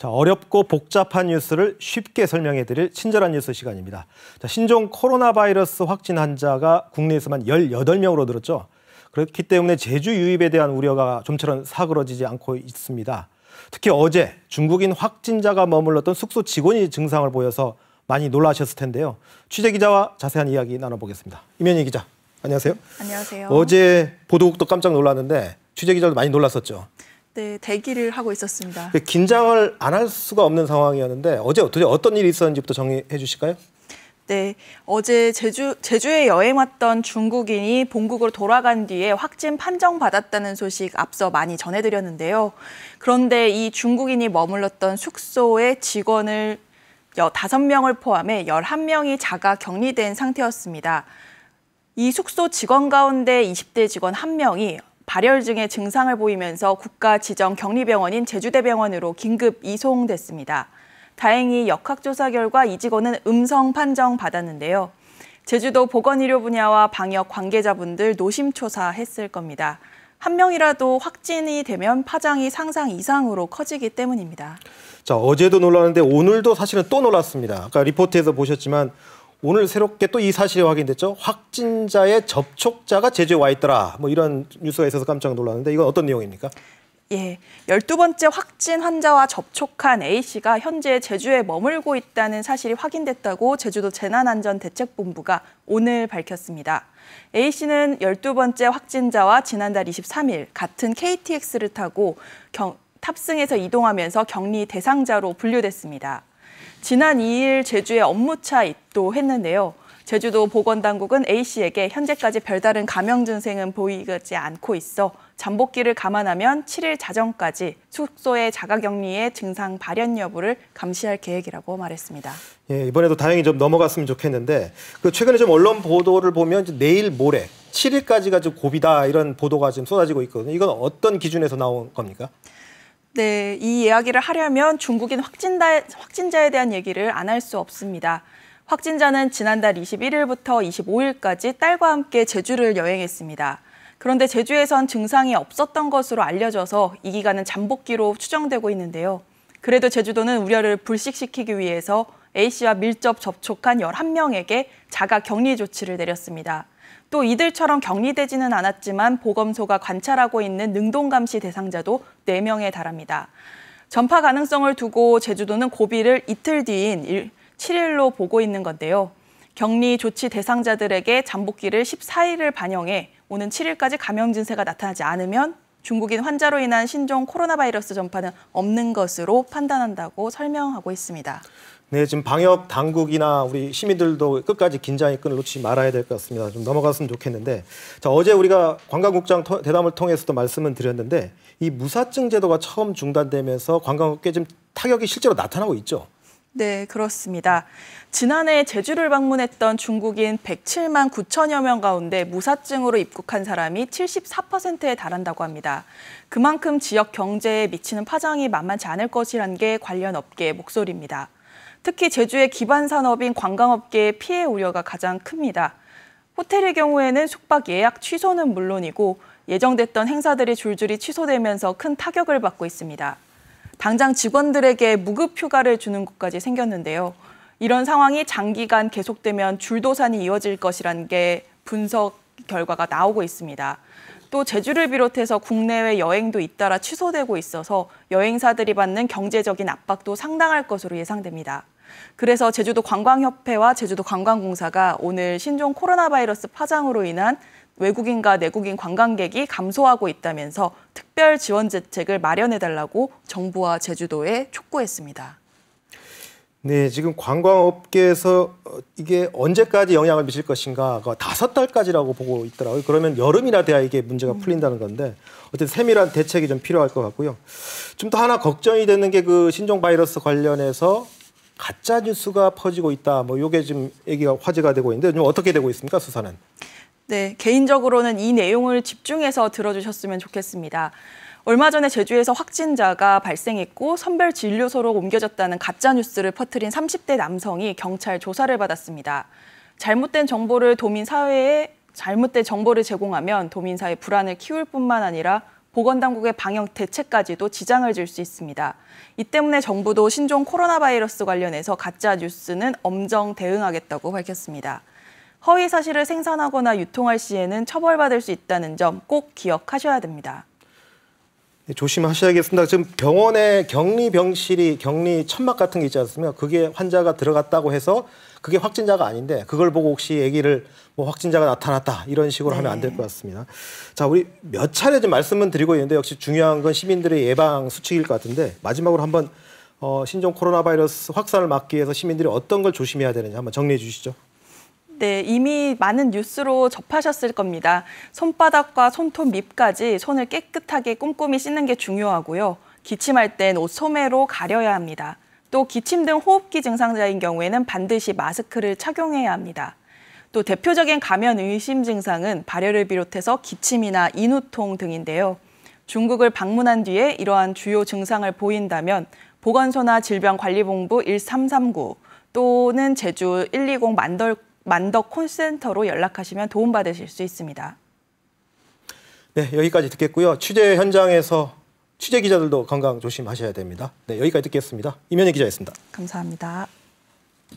자, 어렵고 복잡한 뉴스를 쉽게 설명해 드릴 친절한 뉴스 시간입니다. 자, 신종 코로나 바이러스 확진 환자가 국내에서만 18명으로 늘었죠. 그렇기 때문에 제주 유입에 대한 우려가 좀처럼 사그러지지 않고 있습니다. 특히 어제 중국인 확진자가 머물렀던 숙소 직원이 증상을 보여서 많이 놀라셨을 텐데요. 취재 기자와 자세한 이야기 나눠보겠습니다. 이현희 기자, 안녕하세요. 안녕하세요. 어제 보도국도 깜짝 놀랐는데 취재 기자도 많이 놀랐었죠. 네, 대기를 하고 있었습니다. 그 긴장을 안 할 수가 없는 상황이었는데 어제 도대체 어떤 일이 있었는지부터 정리해 주실까요? 네, 어제 제주, 제주에 여행 왔던 중국인이 본국으로 돌아간 뒤에 확진 판정받았다는 소식 앞서 많이 전해드렸는데요. 그런데 이 중국인이 머물렀던 숙소의 직원을 5명을 포함해 11명이 자가 격리된 상태였습니다. 이 숙소 직원 가운데 20대 직원 1명이 발열 증의 증상을 보이면서 국가 지정 격리병원인 제주대병원으로 긴급 이송됐습니다. 다행히 역학조사 결과 이 직원은 음성 판정 받았는데요. 제주도 보건의료 분야와 방역 관계자분들 노심초사했을 겁니다. 한 명이라도 확진이 되면 파장이 상상 이상으로 커지기 때문입니다 자, 어제도 놀랐는데 오늘도 사실은 또 놀랐습니다. 아까 리포트에서 보셨지만 오늘 새롭게 또 이 사실이 확인됐죠. 확진자의 접촉자가 제주에 와 있더라. 뭐 이런 뉴스가 있어서 깜짝 놀랐는데 이건 어떤 내용입니까? 예, 열두 번째 확진 환자와 접촉한 A씨가 현재 제주에 머물고 있다는 사실이 확인됐다고 제주도 재난안전대책본부가 오늘 밝혔습니다. A씨는 1 2 번째 확진자와 지난달 23일 같은 KTX를 타고 경, 탑승해서 이동하면서 격리 대상자로 분류됐습니다. 지난 2일 제주에 업무차 입도했는데요. 제주도 보건당국은 A씨에게 현재까지 별다른 감염 증세는 보이지 않고 있어 잠복기를 감안하면 7일 자정까지 숙소의 자가격리의 증상 발현 여부를 감시할 계획이라고 말했습니다. 예, 이번에도 다행히 좀 넘어갔으면 좋겠는데 그 최근에 좀 언론 보도를 보면 내일 모레 7일까지가 좀 고비다 이런 보도가 지금 쏟아지고 있거든요. 이건 어떤 기준에서 나온 겁니까? 네, 이 이야기를 하려면 중국인 확진자, 확진자에 대한 얘기를 안 할 수 없습니다. 확진자는 지난달 21일부터 25일까지 딸과 함께 제주를 여행했습니다. 그런데 제주에선 증상이 없었던 것으로 알려져서 이 기간은 잠복기로 추정되고 있는데요. 그래도 제주도는 우려를 불식시키기 위해서 A씨와 밀접 접촉한 11명에게 자가 격리 조치를 내렸습니다. 또 이들처럼 격리되지는 않았지만 보검소가 관찰하고 있는 능동감시 대상자도 4명에 달합니다. 전파 가능성을 두고 제주도는 고비를 이틀 뒤인 7일로 보고 있는 건데요. 격리 조치 대상자들에게 잠복기를 14일을 반영해 오는 7일까지 감염 증세가 나타나지 않으면 중국인 환자로 인한 신종 코로나 바이러스 전파는 없는 것으로 판단한다고 설명하고 있습니다. 네, 지금 방역 당국이나 우리 시민들도 끝까지 긴장의 끈을 놓지 말아야 될 것 같습니다. 좀 넘어갔으면 좋겠는데, 자, 어제 우리가 관광국장 토, 대담을 통해서도 말씀을 드렸는데, 이 무사증 제도가 처음 중단되면서 관광업계 좀 타격이 실제로 나타나고 있죠. 네, 그렇습니다. 지난해 제주를 방문했던 중국인 107만 9천여 명 가운데 무사증으로 입국한 사람이 74%에 달한다고 합니다. 그만큼 지역 경제에 미치는 파장이 만만치 않을 것이란 게 관련 업계의 목소리입니다. 특히 제주의 기반 산업인 관광업계의 피해 우려가 가장 큽니다. 호텔의 경우에는 숙박 예약 취소는 물론이고 예정됐던 행사들이 줄줄이 취소되면서 큰 타격을 받고 있습니다. 당장 직원들에게 무급 휴가를 주는 것까지 생겼는데요. 이런 상황이 장기간 계속되면 줄도산이 이어질 것이라는 게 분석 결과가 나오고 있습니다. 또 제주를 비롯해서 국내외 여행도 잇따라 취소되고 있어서 여행사들이 받는 경제적인 압박도 상당할 것으로 예상됩니다. 그래서 제주도 관광협회와 제주도 관광공사가 오늘 신종 코로나 바이러스 파장으로 인한 외국인과 내국인 관광객이 감소하고 있다면서 특별 지원 대책을 마련해달라고 정부와 제주도에 촉구했습니다. 네, 지금 관광업계에서 이게 언제까지 영향을 미칠 것인가 다섯 달까지라고 보고 있더라고요. 그러면 여름이나 돼야 이게 문제가 음. 풀린다는 건데 어쨌든 세밀한 대책이 좀 필요할 것 같고요. 좀 더 하나 걱정이 되는 게 그 신종 바이러스 관련해서 가짜 뉴스가 퍼지고 있다. 뭐요게 지금 얘기가 화제가 되고 있는데 요 어떻게 되고 있습니까, 수사는? 네, 개인적으로는 이 내용을 집중해서 들어주셨으면 좋겠습니다. 얼마 전에 제주에서 확진자가 발생했고 선별 진료소로 옮겨졌다는 가짜 뉴스를 퍼뜨린 30대 남성이 경찰 조사를 받았습니다. 잘못된 정보를 도민 사회에 잘못된 정보를 제공하면 도민 사회 불안을 키울 뿐만 아니라 보건당국의 방역 대책까지도 지장을 줄 수 있습니다. 이 때문에 정부도 신종 코로나 바이러스 관련해서 가짜 뉴스는 엄정 대응하겠다고 밝혔습니다. 허위 사실을 생산하거나 유통할 시에는 처벌받을 수 있다는 점 꼭 기억하셔야 됩니다. 네, 조심하셔야겠습니다. 지금 병원에 격리 병실이 격리 천막 같은 게 있지 않습니까? 그게 환자가 들어갔다고 해서 그게 확진자가 아닌데 그걸 보고 혹시 얘기를 뭐 확진자가 나타났다 이런 식으로 네. 하면 안 될 것 같습니다. 자, 우리 몇 차례 좀 말씀은 드리고 있는데 역시 중요한 건 시민들의 예방 수칙일 것 같은데 마지막으로 한번 어, 신종 코로나 바이러스 확산을 막기 위해서 시민들이 어떤 걸 조심해야 되느냐 한번 정리해 주시죠. 때 이미 많은 뉴스로 접하셨을 겁니다. 손바닥과 손톱 밑까지 손을 깨끗하게 꼼꼼히 씻는 게 중요하고요. 기침할 땐 옷 소매로 가려야 합니다. 또 기침 등 호흡기 증상자인 경우에는 반드시 마스크를 착용해야 합니다. 또 대표적인 감염 의심 증상은 발열을 비롯해서 기침이나 인후통 등인데요. 중국을 방문한 뒤에 이러한 주요 증상을 보인다면 보건소나 질병관리본부 1339 또는 제주 120 만덜 만덕 콘센터로 연락하시면 도움받으실 수 있습니다. 네, 여기까지 듣겠고요. 취재 현장에서 취재 기자들도 건강 조심하셔야 됩니다. 네, 여기까지 듣겠습니다. 이면희 기자였습니다. 감사합니다.